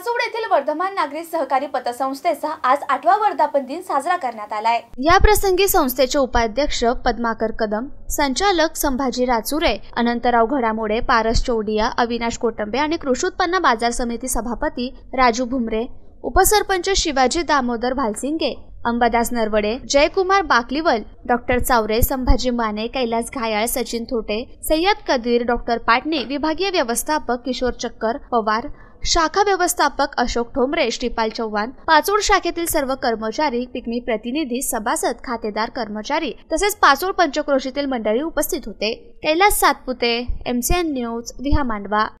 पाचोड येथील वर्धमान नागरिक सहकारी पतसंस्थेचा आज आठवा वर्धापन दिन साजरा करण्यात आलाय या प्रसंगी संस्थेचे उपाध्यक्ष पद्माकर कदम संचालक संभाजी राचुरे अनंतराव घडामोडे पारस चौडिया अविनाश कोटंबे आणि कृषी उत्पन्न बाजार समिती सभापती राजू भुमरे उपसरपंच शिवाजी दामोदर भालसिंगे अंबादास नरवडे जयकुमार बाकलीवल डॉक्टर चावरे संभाजी माने कैलास घायाळ सचिन थोटे सय्यद कदीर डॉक्टर पाटणे विभागीय व्यवस्थापक किशोर चक्कर पवार शाखा व्यवस्थापक अशोक ठोंबरे श्रीपाल चव्हाण पाचोड शाखेतील सर्व कर्मचारी पिकमी प्रतिनिधी सभासद खातेदार कर्मचारी तसेच पाचोड पंचक्रोशीतील मंडळी उपस्थित होते कैलास सातपुते एमसीएन न्यूज विहा मांडवा